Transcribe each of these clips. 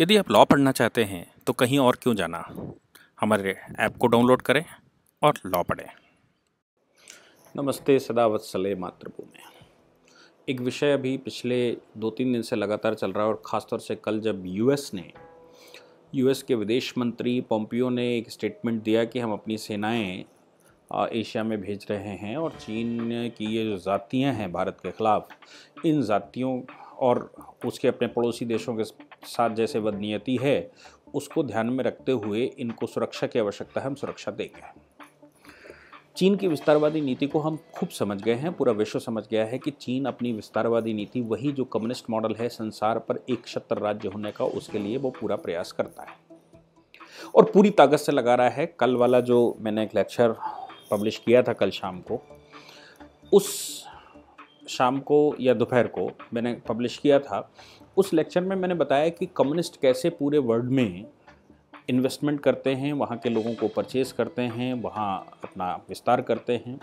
यदि आप लॉ पढ़ना चाहते हैं तो कहीं और क्यों जाना हमारे ऐप को डाउनलोड करें और लॉ पढ़ें नमस्ते सले मातृभूमि एक विषय अभी पिछले दो तीन दिन से लगातार चल रहा है और ख़ासतौर से कल जब यूएस ने यूएस के विदेश मंत्री पोम्पियो ने एक स्टेटमेंट दिया कि हम अपनी सेनाएं एशिया में भेज रहे हैं और चीन की ये जो जातियाँ हैं भारत के ख़िलाफ़ इन जातियों और उसके अपने पड़ोसी देशों के साथ जैसे बदनीयती है उसको ध्यान में रखते हुए इनको सुरक्षा की आवश्यकता है हम सुरक्षा देंगे चीन की विस्तारवादी नीति को हम खूब समझ गए हैं पूरा विश्व समझ गया है कि चीन अपनी विस्तारवादी नीति वही जो कम्युनिस्ट मॉडल है संसार पर एक छत्र राज्य होने का उसके लिए वो पूरा प्रयास करता है और पूरी ताकत से लगा रहा है कल वाला जो मैंने एक लेक्चर पब्लिश किया था कल शाम को उस शाम को या दोपहर को मैंने पब्लिश किया था उस लेक्चर में मैंने बताया कि कम्युनिस्ट कैसे पूरे वर्ल्ड में इन्वेस्टमेंट करते हैं वहाँ के लोगों को परचेज़ करते हैं वहाँ अपना विस्तार करते हैं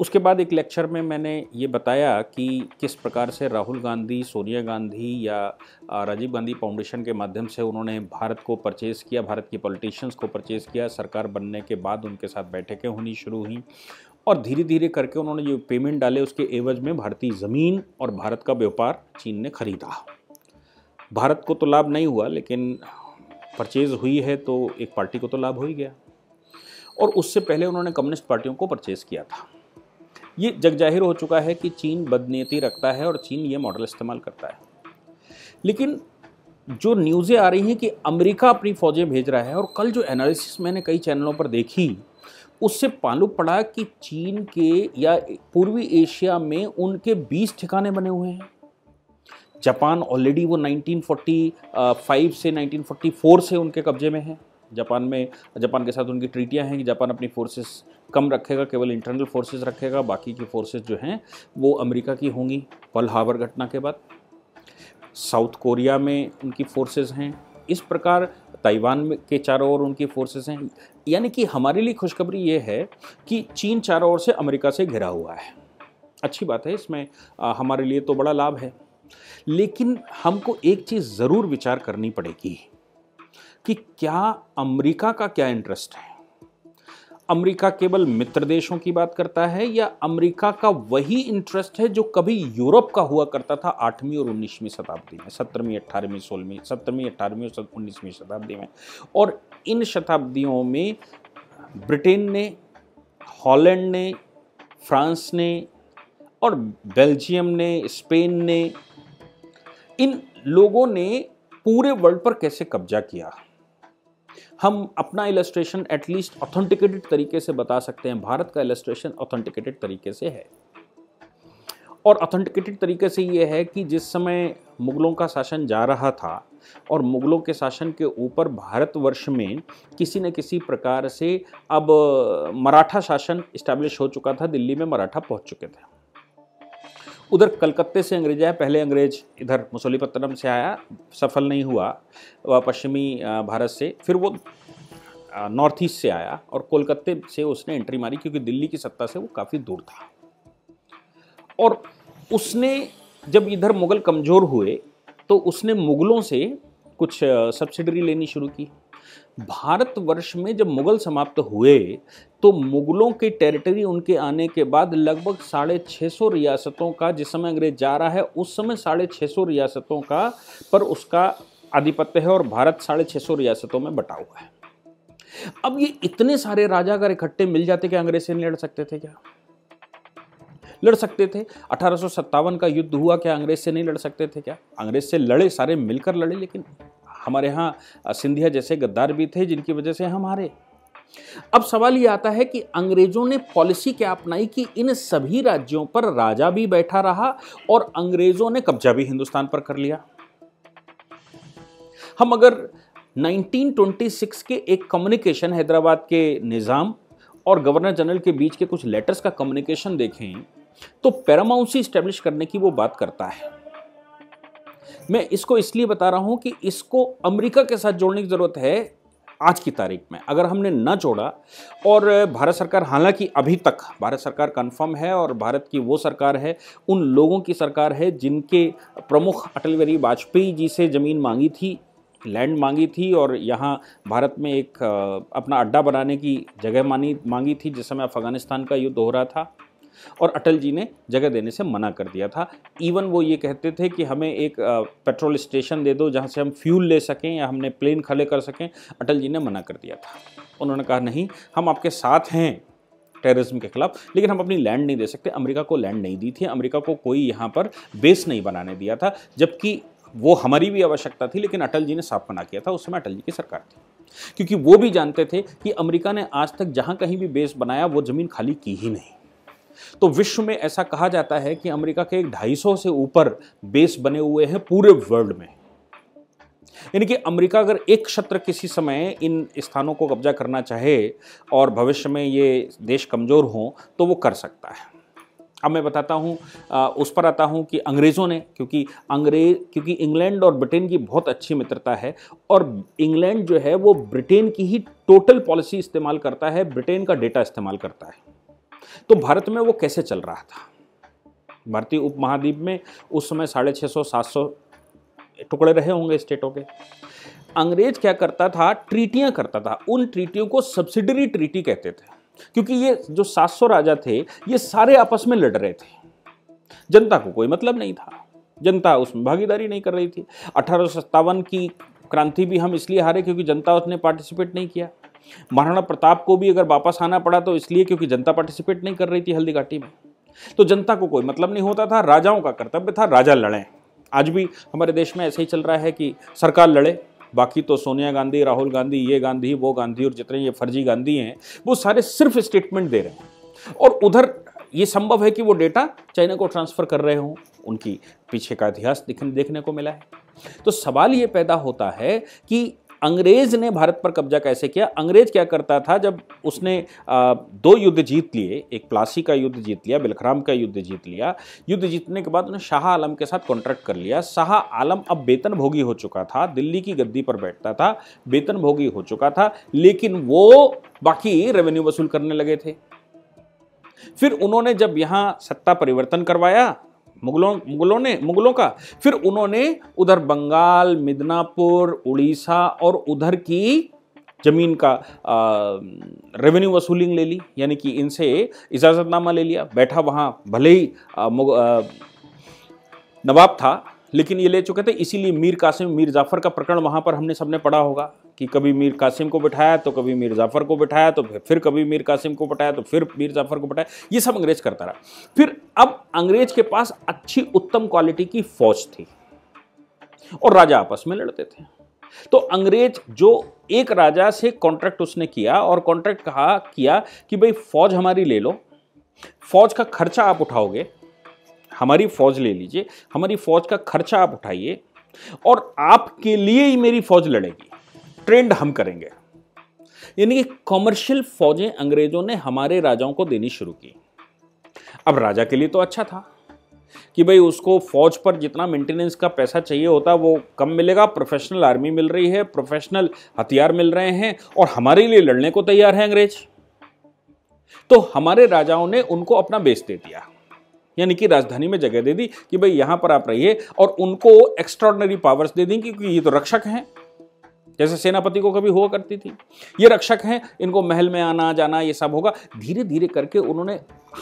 उसके बाद एक लेक्चर में मैंने ये बताया कि किस प्रकार से राहुल गांधी सोनिया गांधी या राजीव गांधी फाउंडेशन के माध्यम से उन्होंने भारत को परचेज़ किया भारत के पॉलिटिशियंस को परचेज़ किया सरकार बनने के बाद उनके साथ बैठकें होनी शुरू हुई और धीरे धीरे करके उन्होंने जो पेमेंट डाले उसके एवज में भारतीय ज़मीन और भारत का व्यापार चीन ने खरीदा भारत को तो लाभ नहीं हुआ लेकिन परचेज हुई है तो एक पार्टी को तो लाभ हो ही गया और उससे पहले उन्होंने कम्युनिस्ट पार्टियों को परचेज किया था ये जग जाहिर हो चुका है कि चीन बदनीयती रखता है और चीन ये मॉडल इस्तेमाल करता है लेकिन जो न्यूज़ें आ रही हैं कि अमेरिका अपनी फ़ौजें भेज रहा है और कल जो एनालिसिस मैंने कई चैनलों पर देखी उससे मालूम पड़ा कि चीन के या पूर्वी एशिया में उनके 20 ठिकाने बने हुए हैं जापान ऑलरेडी वो 1945 से 1944 से उनके कब्जे में है जापान में जापान के साथ उनकी ट्रीटियाँ हैं कि जापान अपनी फोर्सेस कम रखेगा केवल इंटरनल फोर्सेस रखेगा बाकी की फोर्सेस जो हैं वो अमेरिका की होंगी पल हार्बर घटना के बाद साउथ कोरिया में उनकी फोर्सेस हैं इस प्रकार ताइवान के चारों ओर उनकी फोर्सेस हैं यानी कि हमारे लिए खुशखबरी ये है कि चीन चारों ओर से अमेरिका से घिरा हुआ है अच्छी बात है इसमें हमारे लिए तो बड़ा लाभ है लेकिन हमको एक चीज़ ज़रूर विचार करनी पड़ेगी कि क्या अमेरिका का क्या इंटरेस्ट है अमेरिका केवल मित्र देशों की बात करता है या अमेरिका का वही इंटरेस्ट है जो कभी यूरोप का हुआ करता था आठवीं और उन्नीसवीं शताब्दी में सत्रहवीं अट्ठारहवीं सोलहवीं सत्रहवीं अट्ठारहवीं और उन्नीसवीं शताब्दी में और इन शताब्दियों में ब्रिटेन ने हॉलैंड ने फ्रांस ने और बेल्जियम ने स्पेन ने इन लोगों ने पूरे वर्ल्ड पर कैसे कब्जा किया हम अपना इलस्ट्रेशन एटलीस्ट ऑथेंटिकेटेड तरीके से बता सकते हैं भारत का इलस्ट्रेशन ऑथेंटिकेटेड तरीके से है और ऑथेंटिकेटेड तरीके से ये है कि जिस समय मुग़लों का शासन जा रहा था और मुग़लों के शासन के ऊपर भारतवर्ष में किसी न किसी प्रकार से अब मराठा शासन इस्टेब्लिश हो चुका था दिल्ली में मराठा पहुंच चुके थे उधर कलकत्ते से अंग्रेज आया पहले अंग्रेज इधर मुसोलीपत्तनम से आया सफल नहीं हुआ वह पश्चिमी भारत से फिर वो नॉर्थ ईस्ट से आया और कोलकाते से उसने एंट्री मारी क्योंकि दिल्ली की सत्ता से वो काफ़ी दूर था और उसने जब इधर मुग़ल कमज़ोर हुए तो उसने मुग़लों से कुछ सब्सिडरी लेनी शुरू की भारतवर्ष में जब मुगल समाप्त हुए तो मुगलों की टेरिटरी उनके आने के बाद लगभग साढ़े छः सौ रियासतों का जिस समय अंग्रेज जा रहा है उस समय साढ़े छः सौ रियासतों का पर उसका आधिपत्य है और भारत साढ़े छः सौ रियासतों में बटा हुआ है अब ये इतने सारे राजा अगर इकट्ठे मिल जाते कि अंग्रेज से नहीं लड़ सकते थे क्या लड़ सकते थे अठारह का युद्ध हुआ क्या अंग्रेज से नहीं लड़ सकते थे क्या अंग्रेज से लड़े सारे मिलकर लड़े लेकिन हमारे यहाँ सिंधिया जैसे गद्दार भी थे जिनकी वजह से हम हारे अब सवाल ये आता है कि अंग्रेजों ने पॉलिसी क्या अपनाई कि इन सभी राज्यों पर राजा भी बैठा रहा और अंग्रेजों ने कब्जा भी हिंदुस्तान पर कर लिया हम अगर 1926 के एक कम्युनिकेशन हैदराबाद के निज़ाम और गवर्नर जनरल के बीच के कुछ लेटर्स का कम्युनिकेशन देखें तो पैरामाउंसी स्टैब्लिश करने की वो बात करता है मैं इसको इसलिए बता रहा हूँ कि इसको अमेरिका के साथ जोड़ने की ज़रूरत है आज की तारीख में अगर हमने ना जोड़ा और भारत सरकार हालांकि अभी तक भारत सरकार कंफर्म है और भारत की वो सरकार है उन लोगों की सरकार है जिनके प्रमुख अटल बिहारी वाजपेयी जी से ज़मीन मांगी थी लैंड मांगी थी और यहाँ भारत में एक अपना अड्डा बनाने की जगह मानी मांगी थी जिस समय अफ़गानिस्तान का युद्ध हो रहा था और अटल जी ने जगह देने से मना कर दिया था इवन वो ये कहते थे कि हमें एक पेट्रोल स्टेशन दे दो जहाँ से हम फ्यूल ले सकें या हमने प्लेन खड़े कर सकें अटल जी ने मना कर दिया था उन्होंने कहा नहीं हम आपके साथ हैं टेररिज्म के खिलाफ लेकिन हम अपनी लैंड नहीं दे सकते अमेरिका को लैंड नहीं दी थी अमेरिका को कोई यहाँ पर बेस नहीं बनाने दिया था जबकि वो हमारी भी आवश्यकता थी लेकिन अटल जी ने साफ मना किया था उस समय अटल जी की सरकार थी क्योंकि वो भी जानते थे कि अमेरिका ने आज तक जहाँ कहीं भी बेस बनाया वो ज़मीन खाली की ही नहीं तो विश्व में ऐसा कहा जाता है कि अमेरिका के एक 250 से ऊपर बेस बने हुए हैं पूरे वर्ल्ड में यानी कि अमेरिका अगर एक क्षेत्र किसी समय इन स्थानों को कब्जा करना चाहे और भविष्य में ये देश कमज़ोर हो तो वो कर सकता है अब मैं बताता हूँ उस पर आता हूँ कि अंग्रेज़ों ने क्योंकि अंग्रेज क्योंकि इंग्लैंड और ब्रिटेन की बहुत अच्छी मित्रता है और इंग्लैंड जो है वो ब्रिटेन की ही टोटल पॉलिसी इस्तेमाल करता है ब्रिटेन का डेटा इस्तेमाल करता है तो भारत में वो कैसे चल रहा था भारतीय उपमहाद्वीप में उस समय साढ़े छः सौ सात सौ टुकड़े रहे होंगे स्टेटों के अंग्रेज क्या करता था ट्रीटियाँ करता था उन ट्रीटियों को सब्सिडरी ट्रीटी कहते थे क्योंकि ये जो 700 राजा थे ये सारे आपस में लड़ रहे थे जनता को कोई मतलब नहीं था जनता उसमें भागीदारी नहीं कर रही थी अठारह की क्रांति भी हम इसलिए हारे क्योंकि जनता उसने पार्टिसिपेट नहीं किया महाराणा प्रताप को भी अगर वापस आना पड़ा तो इसलिए क्योंकि जनता पार्टिसिपेट नहीं कर रही थी हल्दी घाटी में तो जनता को कोई मतलब नहीं होता था राजाओं का कर्तव्य था राजा लड़ें आज भी हमारे देश में ऐसे ही चल रहा है कि सरकार लड़े बाकी तो सोनिया गांधी राहुल गांधी ये गांधी वो गांधी और जितने ये फर्जी गांधी हैं वो सारे सिर्फ स्टेटमेंट दे रहे हैं और उधर ये संभव है कि वो डेटा चाइना को ट्रांसफ़र कर रहे हों उनकी पीछे का इतिहास देखने को मिला है तो सवाल ये पैदा होता है कि अंग्रेज ने भारत पर कब्जा कैसे किया अंग्रेज क्या करता था जब उसने दो युद्ध जीत लिए एक प्लासी का युद्ध जीत लिया बिलखराम का युद्ध जीत लिया युद्ध जीतने के बाद उन्हें शाह आलम के साथ कॉन्ट्रैक्ट कर लिया शाह आलम अब वेतन भोगी हो चुका था दिल्ली की गद्दी पर बैठता था वेतन भोगी हो चुका था लेकिन वो बाकी रेवेन्यू वसूल करने लगे थे फिर उन्होंने जब यहां सत्ता परिवर्तन करवाया मुगलों मुगलों ने मुगलों का फिर उन्होंने उधर बंगाल मिदनापुर उड़ीसा और उधर की ज़मीन का रेवेन्यू वसूलिंग ले ली यानी कि इनसे इजाज़तनामा ले लिया बैठा वहाँ भले ही नवाब था लेकिन ये ले चुके थे इसीलिए मीर कासिम मीर जाफ़र का प्रकरण वहाँ पर हमने सबने पढ़ा होगा कि कभी मीर कासिम को बिठाया तो कभी मीर जाफ़र को बिठाया तो फिर कभी मीर कासिम को बिठाया तो फिर मीर जाफ़र को बिठाया ये सब अंग्रेज करता रहा फिर अब अंग्रेज के पास अच्छी उत्तम क्वालिटी की फौज थी और राजा आपस में लड़ते थे तो अंग्रेज जो एक राजा से कॉन्ट्रैक्ट उसने किया और कॉन्ट्रैक्ट कहा किया कि भाई फौज हमारी ले लो फौज का खर्चा आप उठाओगे हमारी फौज ले लीजिए हमारी फौज का खर्चा आप उठाइए और आपके लिए ही मेरी फौज लड़ेगी ट्रेंड हम करेंगे यानी कि कॉमर्शियल फौजें अंग्रेजों ने हमारे राजाओं को देनी शुरू की अब राजा के लिए तो अच्छा था कि भाई उसको फौज पर जितना मेंटेनेंस का पैसा चाहिए होता वो कम मिलेगा प्रोफेशनल आर्मी मिल रही है प्रोफेशनल हथियार मिल रहे हैं और हमारे लिए लड़ने को तैयार है अंग्रेज तो हमारे राजाओं ने उनको अपना बेच दे दिया यानी कि राजधानी में जगह दे दी कि भाई यहां पर आप रहिए और उनको एक्स्ट्रॉडनरी पावर्स दे दी क्योंकि ये तो रक्षक हैं जैसे सेनापति को कभी हुआ करती थी ये रक्षक हैं इनको महल में आना जाना ये सब होगा धीरे धीरे करके उन्होंने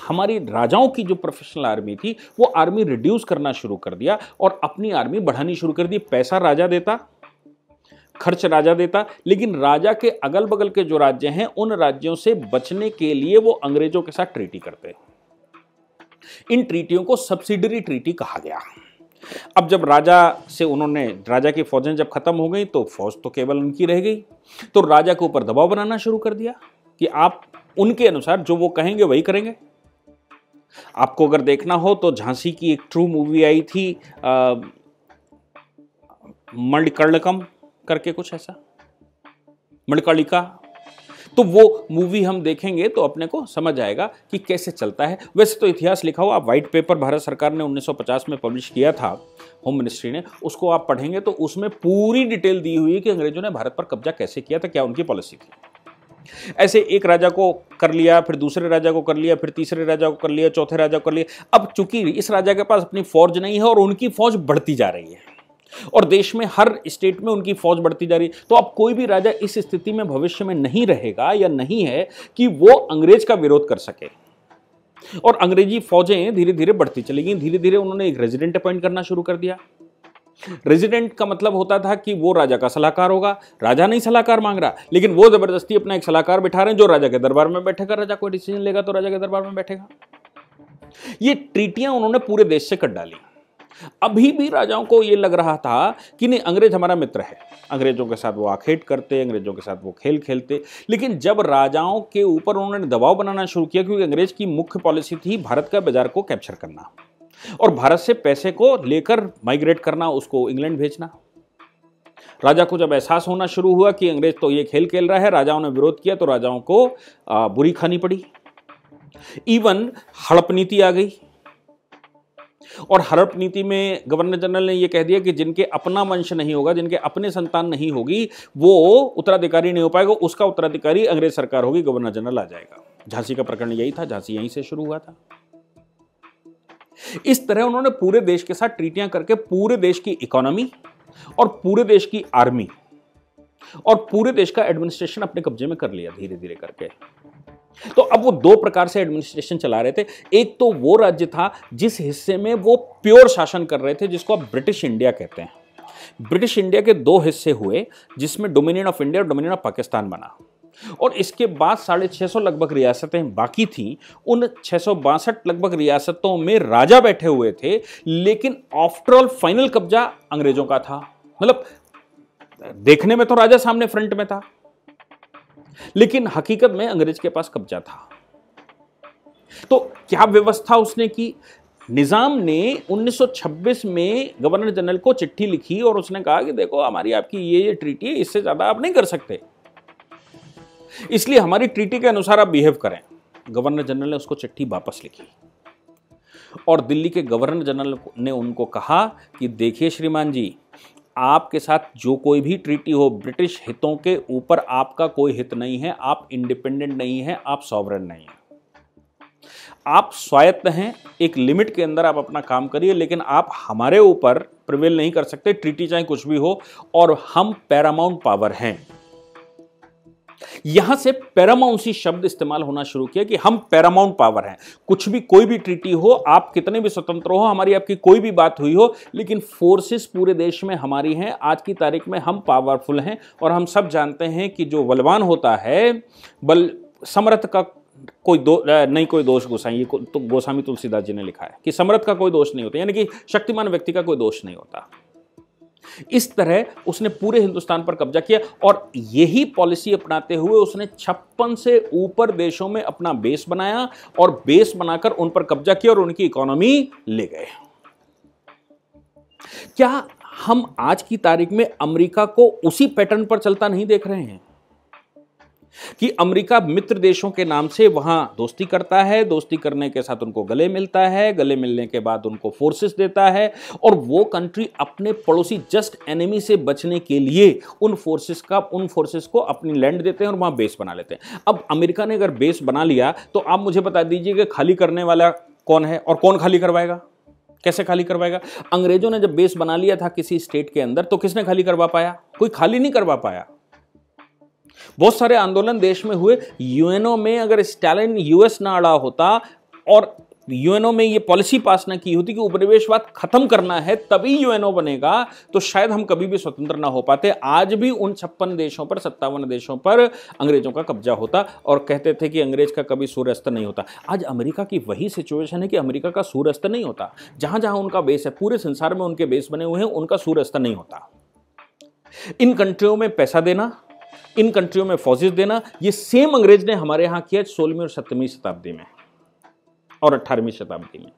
हमारी राजाओं की जो प्रोफेशनल आर्मी थी वो आर्मी रिड्यूस करना शुरू कर दिया और अपनी आर्मी बढ़ानी शुरू कर दी पैसा राजा देता खर्च राजा देता लेकिन राजा के अगल बगल के जो राज्य हैं उन राज्यों से बचने के लिए वो अंग्रेजों के साथ ट्रीटी करते हैं इन ट्रीटियों को सब्सिडरी ट्रीटी कहा गया अब जब राजा से उन्होंने राजा की फौजें जब खत्म हो गई तो फौज तो केवल उनकी रह गई तो राजा के ऊपर दबाव बनाना शुरू कर दिया कि आप उनके अनुसार जो वो कहेंगे वही करेंगे आपको अगर देखना हो तो झांसी की एक ट्रू मूवी आई थी मणिकर्णकम करके कुछ ऐसा मणिकर्णिका तो वो मूवी हम देखेंगे तो अपने को समझ आएगा कि कैसे चलता है वैसे तो इतिहास लिखा हुआ व्हाइट पेपर भारत सरकार ने 1950 में पब्लिश किया था होम मिनिस्ट्री ने उसको आप पढ़ेंगे तो उसमें पूरी डिटेल दी हुई है कि अंग्रेजों ने भारत पर कब्जा कैसे किया था क्या उनकी पॉलिसी थी ऐसे एक राजा को कर लिया फिर दूसरे राजा को कर लिया फिर तीसरे राजा को कर लिया चौथे राजा को कर लिया अब चूंकि इस राजा के पास अपनी फौज नहीं है और उनकी फौज बढ़ती जा रही है और देश में हर स्टेट में उनकी फौज बढ़ती जा रही है तो अब कोई भी राजा इस स्थिति में भविष्य में नहीं रहेगा या नहीं है कि वो अंग्रेज का विरोध कर सके और अंग्रेजी फौजें धीरे धीरे बढ़ती चली गई धीरे धीरे उन्होंने एक रेजिडेंट अपॉइंट करना शुरू कर दिया रेजिडेंट का मतलब होता था कि वो राजा का सलाहकार होगा राजा नहीं सलाहकार मांग रहा लेकिन वो जबरदस्ती अपना एक सलाहकार बिठा रहे हैं जो राजा के दरबार में बैठेगा राजा कोई डिसीजन लेगा तो राजा के दरबार में बैठेगा ये ट्रीटियां उन्होंने पूरे देश से कट डाली अभी भी राजाओं को ये लग रहा था कि नहीं अंग्रेज हमारा मित्र है अंग्रेजों के साथ वो आखेट करते अंग्रेजों के साथ वो खेल खेलते लेकिन जब राजाओं के ऊपर उन्होंने दबाव बनाना शुरू किया क्योंकि अंग्रेज की मुख्य पॉलिसी थी भारत का बाजार को कैप्चर करना और भारत से पैसे को लेकर माइग्रेट करना उसको इंग्लैंड भेजना राजा को जब एहसास होना शुरू हुआ कि अंग्रेज तो ये खेल खेल रहा है राजाओं ने विरोध किया तो राजाओं को बुरी खानी पड़ी इवन हड़प नीति आ गई और हड़प नीति में गवर्नर जनरल ने यह कह दिया कि जिनके अपना वंश नहीं होगा जिनके अपने संतान नहीं होगी वो उत्तराधिकारी नहीं हो पाएगा उसका उत्तराधिकारी अंग्रेज सरकार होगी गवर्नर जनरल आ जाएगा झांसी का प्रकरण यही था झांसी यहीं से शुरू हुआ था इस तरह उन्होंने पूरे देश के साथ ट्रीटियां करके पूरे देश की इकोनॉमी और पूरे देश की आर्मी और पूरे देश का एडमिनिस्ट्रेशन अपने कब्जे में कर लिया धीरे धीरे करके तो अब वो दो प्रकार से एडमिनिस्ट्रेशन चला रहे थे एक तो वो राज्य था जिस हिस्से में वो प्योर शासन कर रहे थे जिसको आप ब्रिटिश इंडिया कहते हैं ब्रिटिश इंडिया के दो हिस्से हुए जिसमें डोमिनियन ऑफ इंडिया और डोमिनियन ऑफ पाकिस्तान बना और इसके बाद साढ़े छः सौ लगभग रियासतें बाकी थीं उन छः सौ बासठ लगभग रियासतों में राजा बैठे हुए थे लेकिन आफ्टरऑल फाइनल कब्जा अंग्रेजों का था मतलब देखने में तो राजा सामने फ्रंट में था लेकिन हकीकत में अंग्रेज के पास कब्जा था तो क्या व्यवस्था उसने की निज़ाम ने 1926 में गवर्नर जनरल को चिट्ठी लिखी और उसने कहा कि देखो हमारी आपकी ये ये ट्रीटी है इससे ज़्यादा आप नहीं कर सकते इसलिए हमारी ट्रीटी के अनुसार आप बिहेव करें गवर्नर जनरल ने उसको चिट्ठी वापस लिखी और दिल्ली के गवर्नर जनरल ने उनको कहा कि देखिए श्रीमान जी आपके साथ जो कोई भी ट्रीटी हो ब्रिटिश हितों के ऊपर आपका कोई हित नहीं है आप इंडिपेंडेंट नहीं है आप सॉवरन नहीं है आप स्वायत्त हैं एक लिमिट के अंदर आप अपना काम करिए लेकिन आप हमारे ऊपर प्रिवेल नहीं कर सकते ट्रीटी चाहे कुछ भी हो और हम पैरामाउंट पावर हैं यहां से पैरामाउंसी शब्द इस्तेमाल होना शुरू किया कि हम पैरामाउंट पावर हैं कुछ भी कोई भी ट्रीटी हो आप कितने भी स्वतंत्र हो हमारी आपकी कोई भी बात हुई हो लेकिन फोर्सेस पूरे देश में हमारी हैं आज की तारीख में हम पावरफुल हैं और हम सब जानते हैं कि जो बलवान होता है बल समर्थ का कोई दो नहीं कोई दोष गोसाई ये तो गोस्वामी तुलसीदास जी ने लिखा है कि समर्थ का कोई दोष नहीं होता यानी कि शक्तिमान व्यक्ति का कोई दोष नहीं होता इस तरह उसने पूरे हिंदुस्तान पर कब्जा किया और यही पॉलिसी अपनाते हुए उसने छप्पन से ऊपर देशों में अपना बेस बनाया और बेस बनाकर उन पर कब्जा किया और उनकी इकोनॉमी ले गए क्या हम आज की तारीख में अमेरिका को उसी पैटर्न पर चलता नहीं देख रहे हैं कि अमेरिका मित्र देशों के नाम से वहाँ दोस्ती करता है दोस्ती करने के साथ उनको गले मिलता है गले मिलने के बाद उनको फोर्सेस देता है और वो कंट्री अपने पड़ोसी जस्ट एनिमी से बचने के लिए उन फोर्सेस का उन फोर्सेस को अपनी लैंड देते हैं और वहाँ बेस बना लेते हैं अब अमेरिका ने अगर बेस बना लिया तो आप मुझे बता दीजिए कि खाली करने वाला कौन है और कौन खाली करवाएगा कैसे खाली करवाएगा अंग्रेजों ने जब बेस बना लिया था किसी स्टेट के अंदर तो किसने खाली करवा पाया कोई खाली नहीं करवा पाया बहुत सारे आंदोलन देश में हुए यूएनओ में अगर स्टालिन यूएस ना अड़ा होता और यूएनओ में ये पॉलिसी पास ना की होती कि उपनिवेशवाद खत्म करना है तभी यूएनओ बनेगा तो शायद हम कभी भी स्वतंत्र ना हो पाते आज भी उन छप्पन देशों पर सत्तावन देशों पर अंग्रेजों का कब्जा होता और कहते थे कि अंग्रेज का कभी सूर्यास्त नहीं होता आज अमेरिका की वही सिचुएशन है कि अमेरिका का सूर्यास्त नहीं होता जहां जहां उनका बेस है पूरे संसार में उनके बेस बने हुए हैं उनका सूर्यास्त नहीं होता इन कंट्रियों में पैसा देना इन कंट्रियों में फौजिस देना ये सेम अंग्रेज ने हमारे यहां किया सोलहवीं और सत्रहवीं शताब्दी में और अठारहवीं शताब्दी में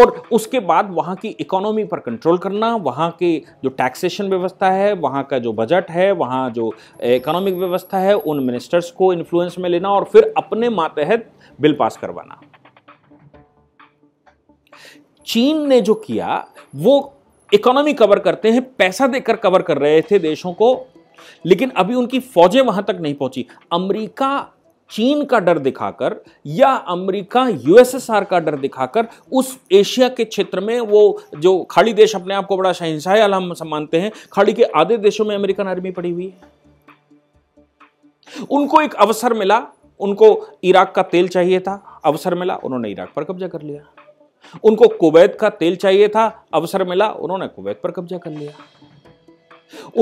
और उसके बाद वहां की इकोनॉमी पर कंट्रोल करना वहां की जो टैक्सेशन व्यवस्था है वहां का जो बजट है वहां जो इकोनॉमिक व्यवस्था है उन मिनिस्टर्स को इन्फ्लुएंस में लेना और फिर अपने मातहत बिल पास करवाना चीन ने जो किया वो इकोनॉमी कवर करते हैं पैसा देकर कवर कर रहे थे देशों को लेकिन अभी उनकी फौजें वहां तक नहीं पहुंची अमेरिका चीन का डर दिखाकर या अमेरिका यूएसएसआर का डर दिखाकर उस एशिया के क्षेत्र में वो जो खाड़ी देश अपने आप को बड़ा शहनशाह आलम मानते हैं खाड़ी के आधे देशों में अमेरिकन आर्मी पड़ी हुई है उनको एक अवसर मिला उनको इराक का तेल चाहिए था अवसर मिला उन्होंने इराक पर कब्जा कर लिया उनको कुवैत का तेल चाहिए था अवसर मिला उन्होंने कुवैत पर कब्जा कर लिया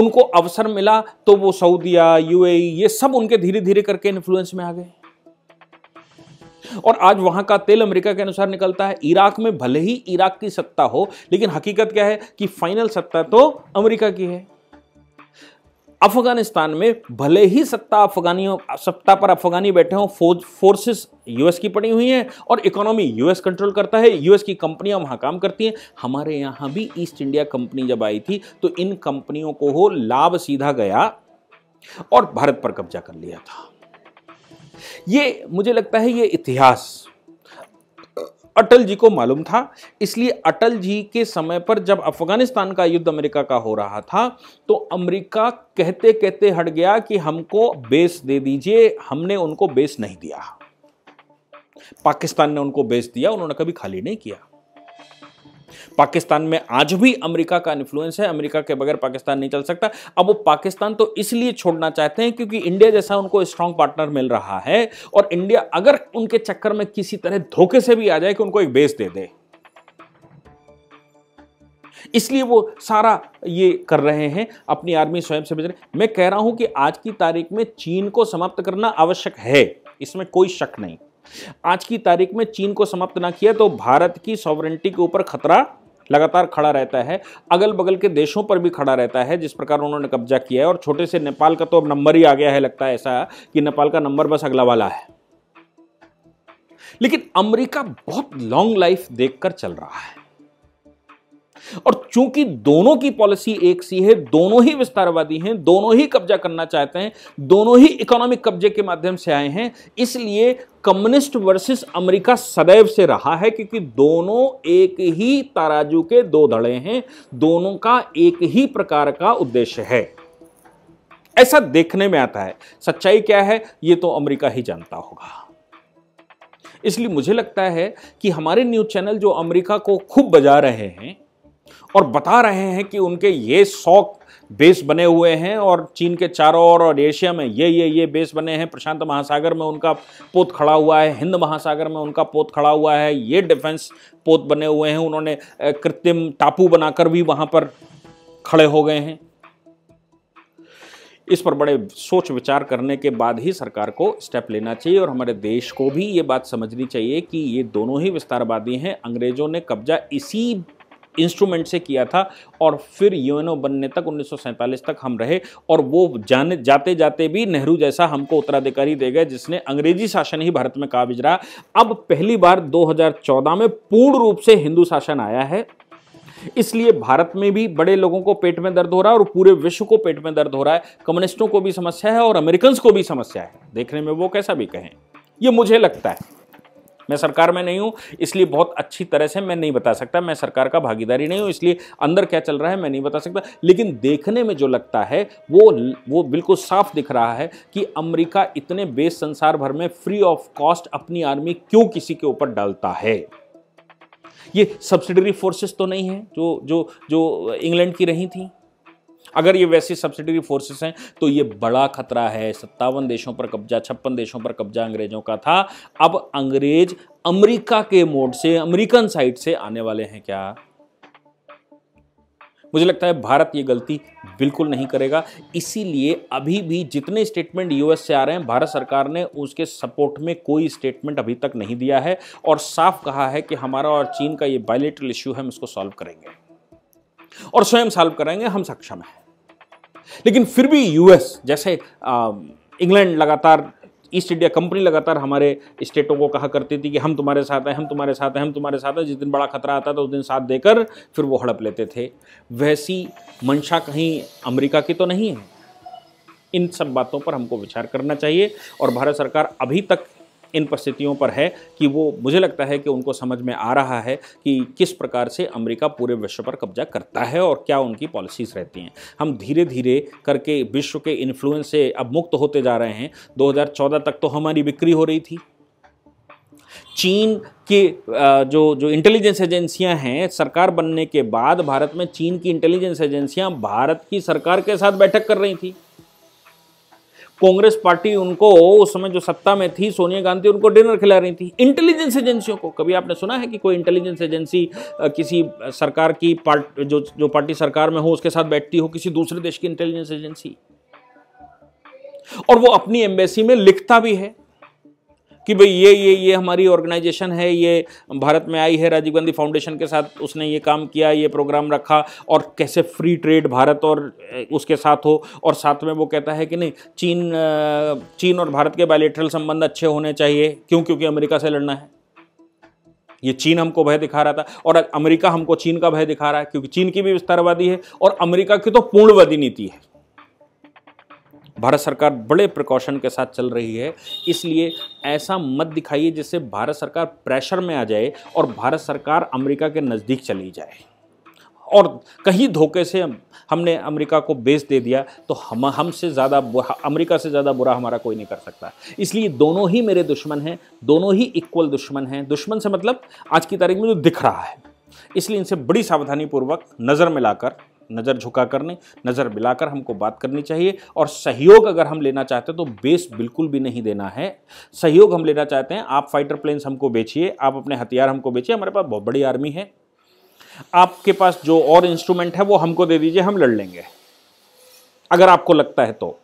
उनको अवसर मिला तो वो सऊदिया यूएई ये सब उनके धीरे धीरे करके इन्फ्लुएंस में आ गए और आज वहां का तेल अमेरिका के अनुसार निकलता है इराक में भले ही इराक की सत्ता हो लेकिन हकीकत क्या है कि फाइनल सत्ता तो अमेरिका की है अफगानिस्तान में भले ही सत्ता अफगानियों सत्ता पर अफगानी बैठे हों फौज फोर्सेस यूएस की पड़ी हुई हैं और इकोनॉमी यूएस कंट्रोल करता है यूएस की कंपनियां वहां काम करती हैं हमारे यहाँ भी ईस्ट इंडिया कंपनी जब आई थी तो इन कंपनियों को हो लाभ सीधा गया और भारत पर कब्जा कर लिया था ये मुझे लगता है ये इतिहास अटल जी को मालूम था इसलिए अटल जी के समय पर जब अफगानिस्तान का युद्ध अमेरिका का हो रहा था तो अमेरिका कहते कहते हट गया कि हमको बेस दे दीजिए हमने उनको बेस नहीं दिया पाकिस्तान ने उनको बेस दिया उन्होंने कभी खाली नहीं किया पाकिस्तान में आज भी अमेरिका का इन्फ्लुएंस है अमेरिका के बगैर पाकिस्तान नहीं चल सकता अब वो पाकिस्तान तो इसलिए छोड़ना चाहते हैं क्योंकि इंडिया जैसा उनको स्ट्रांग पार्टनर मिल रहा है और इंडिया अगर उनके चक्कर में किसी तरह धोखे से भी आ जाए कि उनको एक बेस दे दे इसलिए वो सारा ये कर रहे हैं अपनी आर्मी स्वयं से भेज रहे मैं कह रहा हूं कि आज की तारीख में चीन को समाप्त करना आवश्यक है इसमें कोई शक नहीं आज की तारीख में चीन को समाप्त ना किया तो भारत की सॉवरेंटी के ऊपर खतरा लगातार खड़ा रहता है अगल बगल के देशों पर भी खड़ा रहता है जिस प्रकार उन्होंने कब्जा किया है और छोटे से नेपाल का तो अब नंबर ही आ गया है लगता है ऐसा कि नेपाल का नंबर बस अगला वाला है लेकिन अमेरिका बहुत लॉन्ग लाइफ देखकर चल रहा है और चूंकि दोनों की पॉलिसी एक सी है दोनों ही विस्तारवादी हैं दोनों ही कब्जा करना चाहते हैं दोनों ही इकोनॉमिक कब्जे के माध्यम से आए हैं इसलिए कम्युनिस्ट वर्सेस अमेरिका सदैव से रहा है क्योंकि दोनों एक ही ताराजू के दो धड़े हैं दोनों का एक ही प्रकार का उद्देश्य है ऐसा देखने में आता है सच्चाई क्या है यह तो अमेरिका ही जानता होगा इसलिए मुझे लगता है कि हमारे न्यूज चैनल जो अमेरिका को खूब बजा रहे हैं और बता रहे हैं कि उनके ये सौ बेस बने हुए हैं और चीन के चारों ओर और एशिया में ये ये ये बेस बने हैं प्रशांत महासागर में उनका पोत खड़ा हुआ है हिंद महासागर में उनका पोत खड़ा हुआ है ये डिफेंस पोत बने हुए हैं उन्होंने कृत्रिम टापू बनाकर भी वहां पर खड़े हो गए हैं इस पर बड़े सोच विचार करने के बाद ही सरकार को स्टेप लेना चाहिए और हमारे देश को भी ये बात समझनी चाहिए कि ये दोनों ही विस्तारवादी हैं अंग्रेजों ने कब्जा इसी इंस्ट्रूमेंट से किया था और फिर यूएनओ बनने तक उन्नीस तक हम रहे और वो जाने जाते जाते भी नेहरू जैसा हमको उत्तराधिकारी दे गए जिसने अंग्रेजी शासन ही भारत में काबिज रहा अब पहली बार 2014 में पूर्ण रूप से हिंदू शासन आया है इसलिए भारत में भी बड़े लोगों को पेट में दर्द हो रहा है और पूरे विश्व को पेट में दर्द हो रहा है कम्युनिस्टों को भी समस्या है और अमेरिकन को भी समस्या है देखने में वो कैसा भी कहें ये मुझे लगता है मैं सरकार में नहीं हूँ इसलिए बहुत अच्छी तरह से मैं नहीं बता सकता मैं सरकार का भागीदारी नहीं हूँ इसलिए अंदर क्या चल रहा है मैं नहीं बता सकता लेकिन देखने में जो लगता है वो वो बिल्कुल साफ दिख रहा है कि अमरीका इतने बेस संसार भर में फ्री ऑफ कॉस्ट अपनी आर्मी क्यों किसी के ऊपर डालता है ये सब्सिडरी फोर्सेस तो नहीं है जो जो जो इंग्लैंड की रही थी अगर ये वैसे सब्सिडरी फोर्सेस हैं तो ये बड़ा खतरा है सत्तावन देशों पर कब्जा छप्पन देशों पर कब्जा अंग्रेजों का था अब अंग्रेज अमेरिका के मोड से अमेरिकन साइड से आने वाले हैं क्या मुझे लगता है भारत ये गलती बिल्कुल नहीं करेगा इसीलिए अभी भी जितने स्टेटमेंट यूएस से आ रहे हैं भारत सरकार ने उसके सपोर्ट में कोई स्टेटमेंट अभी तक नहीं दिया है और साफ कहा है कि हमारा और चीन का ये बायोलेटरल इश्यू है हम इसको सॉल्व करेंगे और स्वयं सॉल्व करेंगे हम सक्षम हैं लेकिन फिर भी यूएस जैसे इंग्लैंड लगातार ईस्ट इंडिया कंपनी लगातार हमारे स्टेटों को कहा करती थी कि हम तुम्हारे साथ हैं हम तुम्हारे साथ हैं हम तुम्हारे साथ हैं जिस दिन बड़ा खतरा आता था उस दिन साथ देकर फिर वो हड़प लेते थे वैसी मंशा कहीं अमेरिका की तो नहीं है इन सब बातों पर हमको विचार करना चाहिए और भारत सरकार अभी तक इन परिस्थितियों पर है कि वो मुझे लगता है कि उनको समझ में आ रहा है कि किस प्रकार से अमेरिका पूरे विश्व पर कब्जा करता है और क्या उनकी पॉलिसीज़ रहती हैं हम धीरे धीरे करके विश्व के इन्फ्लुएंस से अब मुक्त होते जा रहे हैं 2014 तक तो हमारी बिक्री हो रही थी चीन के जो जो इंटेलिजेंस एजेंसियां हैं सरकार बनने के बाद भारत में चीन की इंटेलिजेंस एजेंसियां भारत की सरकार के साथ बैठक कर रही थी कांग्रेस पार्टी उनको उस समय जो सत्ता में थी सोनिया गांधी उनको डिनर खिला रही थी इंटेलिजेंस एजेंसियों को कभी आपने सुना है कि कोई इंटेलिजेंस एजेंसी किसी सरकार की पार्ट जो जो पार्टी सरकार में हो उसके साथ बैठती हो किसी दूसरे देश की इंटेलिजेंस एजेंसी और वो अपनी एम्बेसी में लिखता भी है कि भाई ये ये ये हमारी ऑर्गेनाइजेशन है ये भारत में आई है राजीव गांधी फाउंडेशन के साथ उसने ये काम किया ये प्रोग्राम रखा और कैसे फ्री ट्रेड भारत और उसके साथ हो और साथ में वो कहता है कि नहीं चीन चीन और भारत के बायोलेट्रल संबंध अच्छे होने चाहिए क्यों क्योंकि अमेरिका से लड़ना है ये चीन हमको भय दिखा रहा था और अमेरिका हमको चीन का भय दिखा रहा है क्योंकि चीन की भी विस्तारवादी है और अमेरिका की तो पूर्णवादी नीति है भारत सरकार बड़े प्रिकॉशन के साथ चल रही है इसलिए ऐसा मत दिखाइए जिससे भारत सरकार प्रेशर में आ जाए और भारत सरकार अमेरिका के नज़दीक चली जाए और कहीं धोखे से हमने अमेरिका को बेच दे दिया तो हम हमसे ज़्यादा अमेरिका से ज़्यादा बुरा हमारा कोई नहीं कर सकता इसलिए दोनों ही मेरे दुश्मन हैं दोनों ही इक्वल दुश्मन हैं दुश्मन से मतलब आज की तारीख में जो दिख रहा है इसलिए इनसे बड़ी सावधानी पूर्वक नज़र में नज़र झुका नहीं नज़र मिलाकर हमको बात करनी चाहिए और सहयोग अगर हम लेना चाहते हैं तो बेस बिल्कुल भी नहीं देना है सहयोग हम लेना चाहते हैं आप फाइटर प्लेन्स हमको बेचिए आप अपने हथियार हमको बेचिए हमारे पास बहुत बड़ी आर्मी है आपके पास जो और इंस्ट्रूमेंट है वो हमको दे दीजिए हम लड़ लेंगे अगर आपको लगता है तो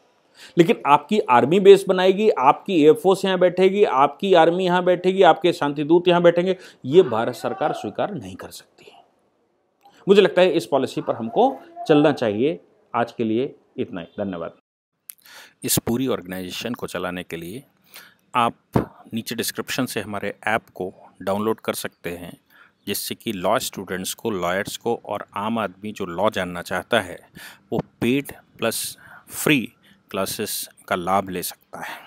लेकिन आपकी आर्मी बेस बनाएगी आपकी एयरफोर्स यहाँ बैठेगी आपकी आर्मी यहाँ बैठेगी आपके शांति दूत यहाँ बैठेंगे ये भारत सरकार स्वीकार नहीं कर सकती मुझे लगता है इस पॉलिसी पर हमको चलना चाहिए आज के लिए इतना ही धन्यवाद इस पूरी ऑर्गेनाइजेशन को चलाने के लिए आप नीचे डिस्क्रिप्शन से हमारे ऐप को डाउनलोड कर सकते हैं जिससे कि लॉ स्टूडेंट्स को लॉयर्स को और आम आदमी जो लॉ जानना चाहता है वो पेड प्लस फ्री क्लासेस का लाभ ले सकता है